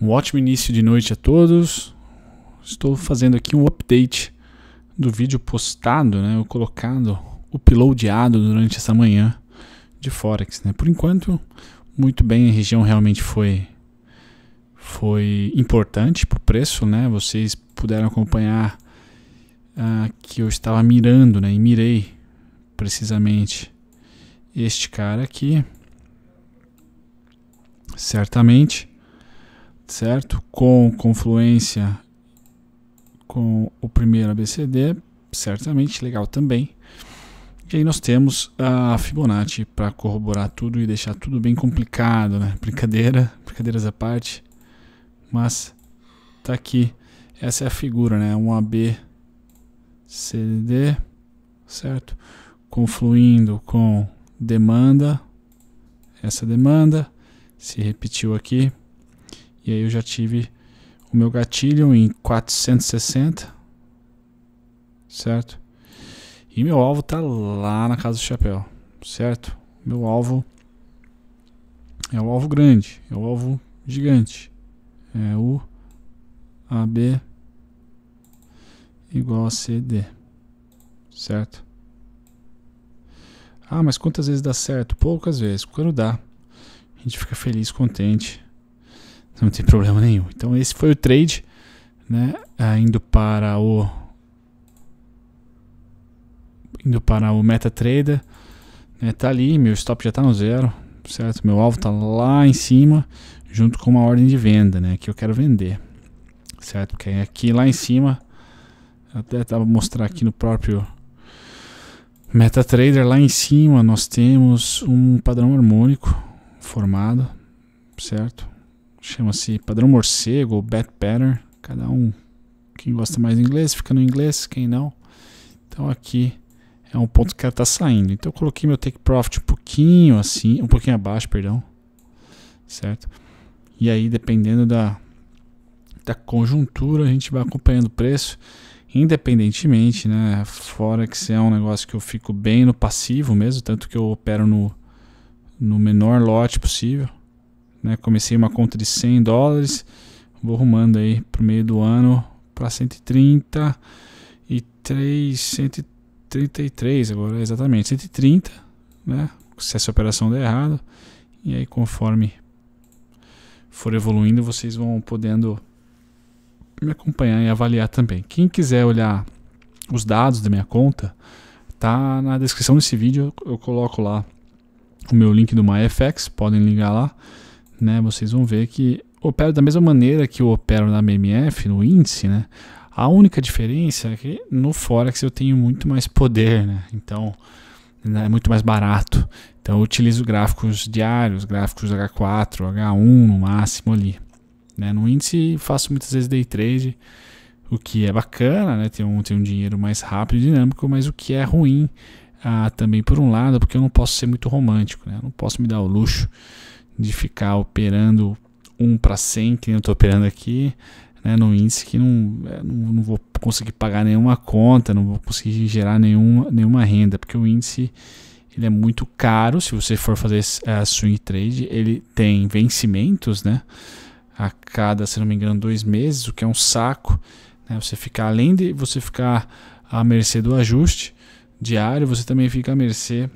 Um ótimo início de noite a todos. Estou fazendo aqui um update do vídeo postado, né, colocado, uploadado durante essa manhã de Forex, né? Por enquanto, muito bem, a região realmente foi foi importante para o preço, né? Vocês puderam acompanhar ah, que eu estava mirando, né? E mirei precisamente este cara aqui, certamente certo? Com confluência com o primeiro ABCD, certamente legal também. E aí nós temos a Fibonacci para corroborar tudo e deixar tudo bem complicado, né? Brincadeira, brincadeiras à parte. Mas tá aqui, essa é a figura, né? Um AB CD, certo? Confluindo com demanda, essa demanda se repetiu aqui, e aí eu já tive o meu gatilho em 460, certo? E meu alvo tá lá na casa do chapéu, certo? Meu alvo é o alvo grande, é o alvo gigante. É o AB igual a CD, certo? Ah, mas quantas vezes dá certo? Poucas vezes. Quando dá, a gente fica feliz, contente não tem problema nenhum. Então esse foi o trade, né? Ah, indo para o indo para o MetaTrader, né? Tá ali, meu stop já está no zero, certo? Meu alvo está lá em cima, junto com uma ordem de venda, né? Que eu quero vender, certo? Porque é aqui lá em cima, até tava mostrar aqui no próprio MetaTrader lá em cima nós temos um padrão harmônico formado, certo? Chama-se Padrão Morcego, Bat Pattern. Cada um, quem gosta mais do inglês, fica no inglês, quem não. Então aqui é um ponto que ela está saindo. Então eu coloquei meu take profit um pouquinho assim, um pouquinho abaixo, perdão. Certo? E aí, dependendo da, da conjuntura, a gente vai acompanhando o preço. Independentemente, né? Forex é um negócio que eu fico bem no passivo mesmo, tanto que eu opero no, no menor lote possível. Né? Comecei uma conta de 100 dólares, vou arrumando aí pro meio do ano para 130 e 3, 133 agora, exatamente, 130, né? Se essa operação der errado, e aí conforme for evoluindo, vocês vão podendo me acompanhar e avaliar também. Quem quiser olhar os dados da minha conta, tá na descrição desse vídeo, eu coloco lá o meu link do MyFX, podem ligar lá né, vocês vão ver que opera da mesma maneira que eu opero na MMF, no índice, né? A única diferença é que no Forex eu tenho muito mais poder, né? Então, né, é muito mais barato. Então, eu utilizo gráficos diários, gráficos H4, H1 no máximo ali. Né? No índice, faço muitas vezes day trade, o que é bacana, né? Tem um, tem um dinheiro mais rápido e dinâmico, mas o que é ruim ah, também, por um lado, porque eu não posso ser muito romântico, né? Eu não posso me dar o luxo de ficar operando um para 100, que eu estou operando aqui, né, no índice que não, é, não, não, vou conseguir pagar nenhuma conta, não vou conseguir gerar nenhuma, nenhuma renda, porque o índice ele é muito caro. Se você for fazer a é, swing trade, ele tem vencimentos, né? A cada, se não me engano, dois meses, o que é um saco. Né? Você ficar além de você ficar à mercê do ajuste diário, você também fica à mercê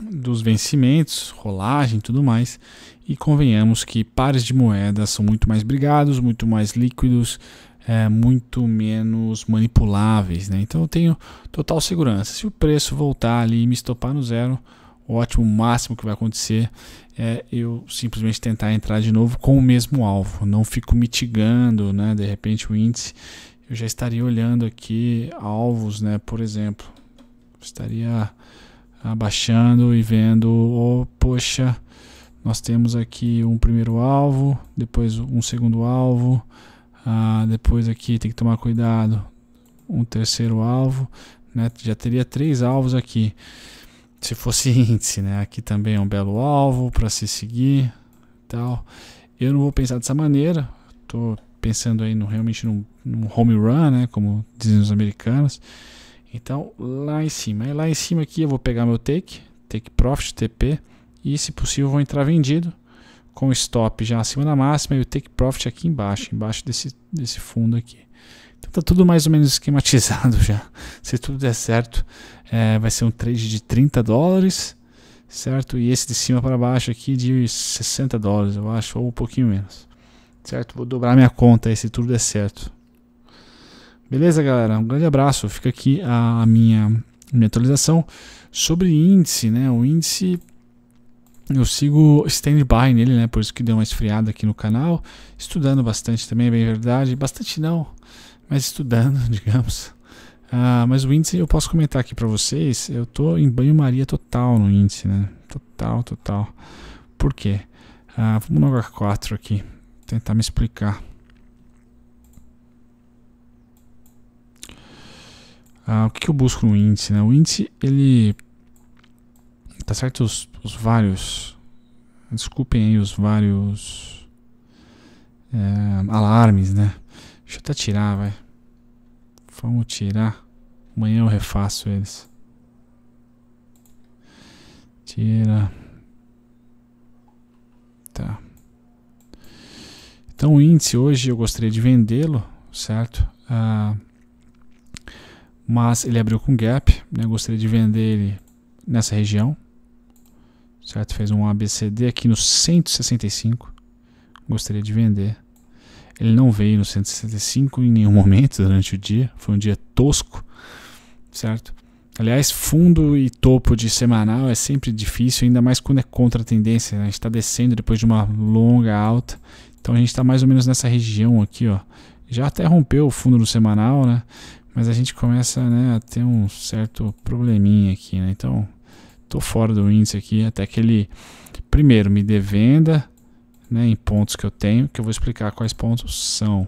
dos vencimentos, rolagem e tudo mais. E convenhamos que pares de moedas são muito mais brigados, muito mais líquidos, é, muito menos manipuláveis. Né? Então eu tenho total segurança. Se o preço voltar ali e me estopar no zero, o ótimo, máximo que vai acontecer é eu simplesmente tentar entrar de novo com o mesmo alvo. Não fico mitigando, né? de repente, o índice. Eu já estaria olhando aqui alvos, né? por exemplo. Estaria abaixando e vendo, oh, poxa, nós temos aqui um primeiro alvo, depois um segundo alvo, ah, depois aqui tem que tomar cuidado, um terceiro alvo, né? já teria três alvos aqui, se fosse índice, né? aqui também é um belo alvo para se seguir, tal. eu não vou pensar dessa maneira, estou pensando aí no, realmente num, num home run, né? como dizem os americanos, então, lá em cima. E lá em cima aqui eu vou pegar meu take, take profit, TP, e se possível vou entrar vendido com stop já acima da máxima e o take profit aqui embaixo, embaixo desse, desse fundo aqui. Então tá tudo mais ou menos esquematizado já. Se tudo der certo, é, vai ser um trade de 30 dólares, certo? E esse de cima para baixo aqui de 60 dólares, eu acho, ou um pouquinho menos. Certo? Vou dobrar minha conta aí se tudo der certo. Beleza, galera? Um grande abraço. Fica aqui a minha, minha atualização sobre índice, né? O índice eu sigo stand-by nele, né? Por isso que deu uma esfriada aqui no canal. Estudando bastante também, é bem verdade. Bastante não, mas estudando, digamos. Ah, mas o índice eu posso comentar aqui para vocês. Eu tô em banho-maria total no índice, né? Total, total. Por quê? Ah, vamos no H4 aqui. Tentar me explicar. Ah, o que, que eu busco no índice? Né? O índice, ele... Tá certo os, os vários... Desculpem aí os vários... É, alarmes, né? Deixa eu até tirar, vai. Vamos tirar. Amanhã eu refaço eles. Tira. Tá. Então o índice hoje eu gostaria de vendê-lo, certo? Ah mas ele abriu com gap, né? gostaria de vender ele nessa região, certo? Fez um ABCD aqui no 165, gostaria de vender. Ele não veio no 165 em nenhum momento durante o dia, foi um dia tosco, certo? Aliás, fundo e topo de semanal é sempre difícil, ainda mais quando é contra a tendência. Né? A gente está descendo depois de uma longa alta, então a gente está mais ou menos nessa região aqui, ó. Já até rompeu o fundo no semanal, né? Mas a gente começa né, a ter um certo probleminha aqui, né? Então, estou fora do índice aqui até que ele, primeiro, me dê venda né, em pontos que eu tenho, que eu vou explicar quais pontos são.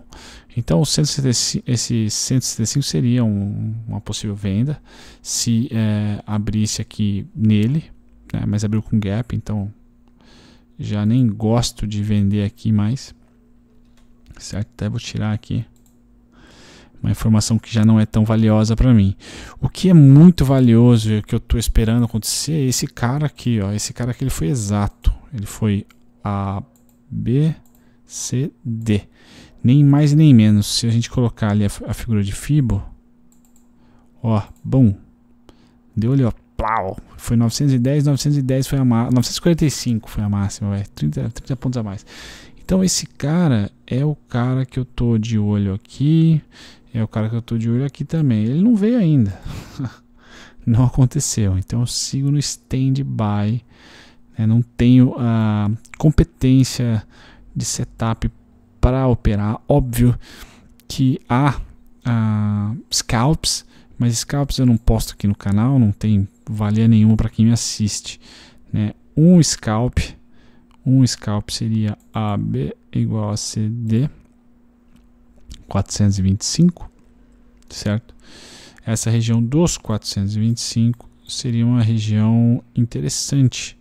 Então, 175, esse 175 seria um, uma possível venda se é, abrisse aqui nele, né, mas abriu com gap, então já nem gosto de vender aqui mais. Certo? Até vou tirar aqui uma informação que já não é tão valiosa para mim. O que é muito valioso e que eu estou esperando acontecer é esse cara aqui, ó, esse cara aqui ele foi exato, ele foi A, B, C, D, nem mais nem menos. Se a gente colocar ali a, a figura de Fibo, ó, bom, deu ali, ó, plau, foi 910, 910 foi a máxima, 945 foi a máxima, 30, 30 pontos a mais. Então esse cara é o cara que eu tô de olho aqui. É o cara que eu estou de olho aqui também. Ele não veio ainda. não aconteceu. Então eu sigo no stand-by. Né? Não tenho a competência de setup para operar. Óbvio que há ah, scalps, mas scalps eu não posto aqui no canal, não tem valia nenhuma para quem me assiste. Né? Um scalp, um scalp seria AB igual a CD 425, certo? Essa região dos 425 seria uma região interessante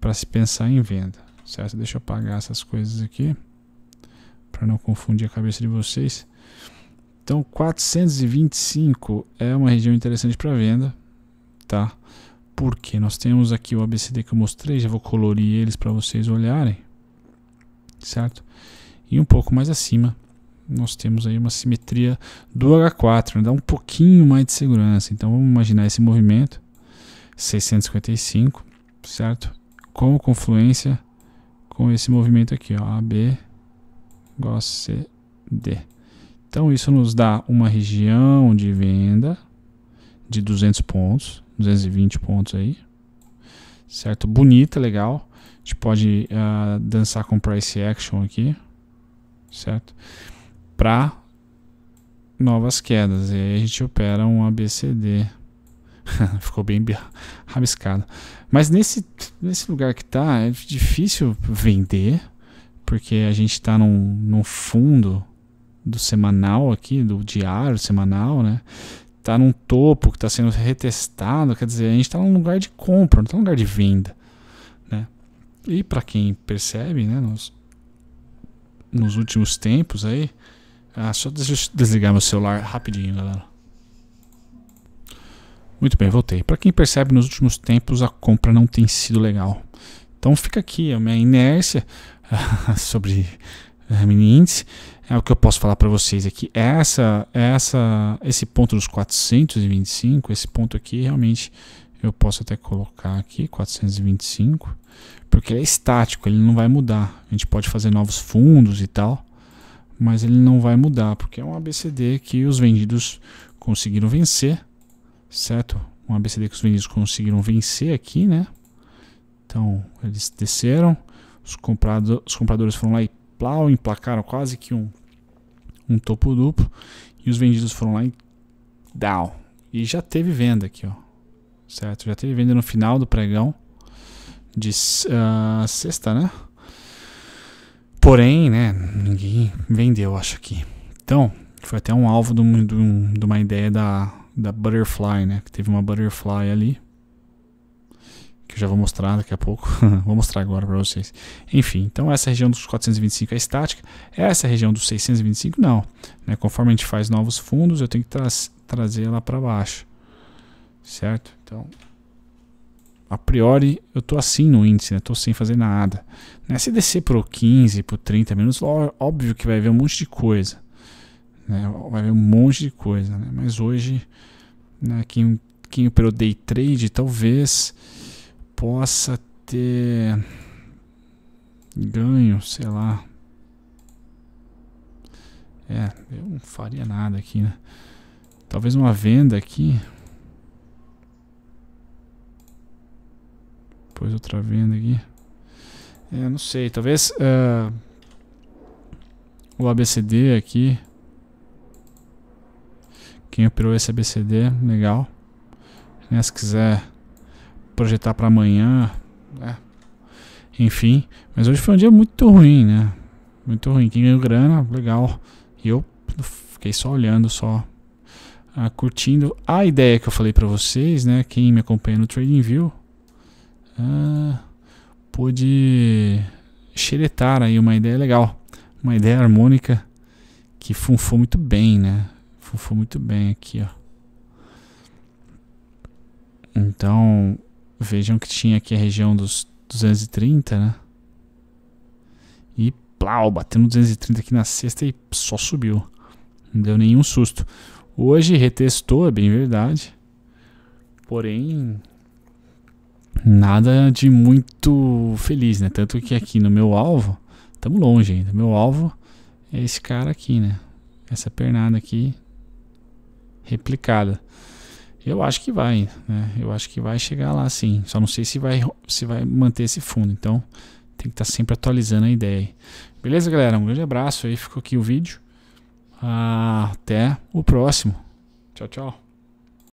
para se pensar em venda, certo? Deixa eu apagar essas coisas aqui para não confundir a cabeça de vocês. Então, 425 é uma região interessante para venda, tá? Porque nós temos aqui o ABCD que eu mostrei, já vou colorir eles para vocês olharem, certo? E um pouco mais acima nós temos aí uma simetria do H4, né? dá um pouquinho mais de segurança. Então vamos imaginar esse movimento 655, certo? Com confluência com esse movimento aqui, ó, AB CD. Então isso nos dá uma região de venda de 200 pontos, 220 pontos aí, certo? Bonita, legal. A gente pode uh, dançar com price action aqui, certo? para novas quedas. E aí a gente opera um ABCD. Ficou bem rabiscado. Mas nesse, nesse lugar que está, é difícil vender, porque a gente está no fundo do semanal aqui, do diário semanal, né? Tá num topo que está sendo retestado, quer dizer, a gente está num lugar de compra, não está num lugar de venda, né? E para quem percebe, né, nos, nos últimos tempos aí, ah, só desligar meu celular rapidinho, galera. Muito bem, voltei. Para quem percebe, nos últimos tempos a compra não tem sido legal. Então fica aqui a minha inércia sobre eh, mini índice. É o que eu posso falar para vocês aqui. É essa, essa, esse ponto dos 425, esse ponto aqui realmente eu posso até colocar aqui 425, porque ele é estático, ele não vai mudar. A gente pode fazer novos fundos e tal, mas ele não vai mudar, porque é um ABCD que os vendidos conseguiram vencer, certo? Um ABCD que os vendidos conseguiram vencer aqui, né? Então, eles desceram, os, comprado, os compradores foram lá e plau, emplacaram quase que um, um topo duplo, e os vendidos foram lá e down. E já teve venda aqui, ó. Certo? Já teve venda no final do pregão de uh, sexta, né? Porém, né, ninguém vendeu, acho que Então, foi até um alvo de, um, de uma ideia da, da Butterfly, né? Que teve uma Butterfly ali. Que eu já vou mostrar daqui a pouco. vou mostrar agora para vocês. Enfim, então essa é região dos 425 é estática. Essa é região dos 625 não. Né? Conforme a gente faz novos fundos, eu tenho que tra trazer ela para baixo. Certo? Então, a priori eu estou assim no índice, estou né? Tô sem fazer nada. Né? Se descer para o 15, para o 30 minutos, óbvio que vai haver um monte de coisa. Né? Vai haver um monte de coisa. Né? Mas hoje, né, quem, quem operou day trade talvez possa ter ganho, sei lá. É, eu não faria nada aqui, né? Talvez uma venda aqui, Depois outra venda aqui. É, não sei, talvez uh, o ABCD aqui. Quem operou esse ABCD, legal. Né, se quiser projetar para amanhã, né? enfim. Mas hoje foi um dia muito ruim, né? Muito ruim. Quem ganhou grana, legal. E eu fiquei só olhando, só uh, curtindo a ideia que eu falei para vocês, né? Quem me acompanha no Trading View ah, pôde xeretar aí uma ideia legal, uma ideia harmônica que funfou muito bem, né? Funfou muito bem aqui, ó. Então, vejam que tinha aqui a região dos 230, né? E plau, batendo 230 aqui na sexta e só subiu. Não deu nenhum susto. Hoje retestou, é bem verdade. Porém, nada de muito feliz, né? Tanto que aqui no meu alvo, estamos longe ainda. Meu alvo é esse cara aqui, né? Essa pernada aqui replicada. Eu acho que vai, né? Eu acho que vai chegar lá sim. Só não sei se vai, se vai manter esse fundo. Então tem que estar tá sempre atualizando a ideia. Beleza, galera? Um grande abraço aí. Ficou aqui o vídeo. Até o próximo. Tchau, tchau.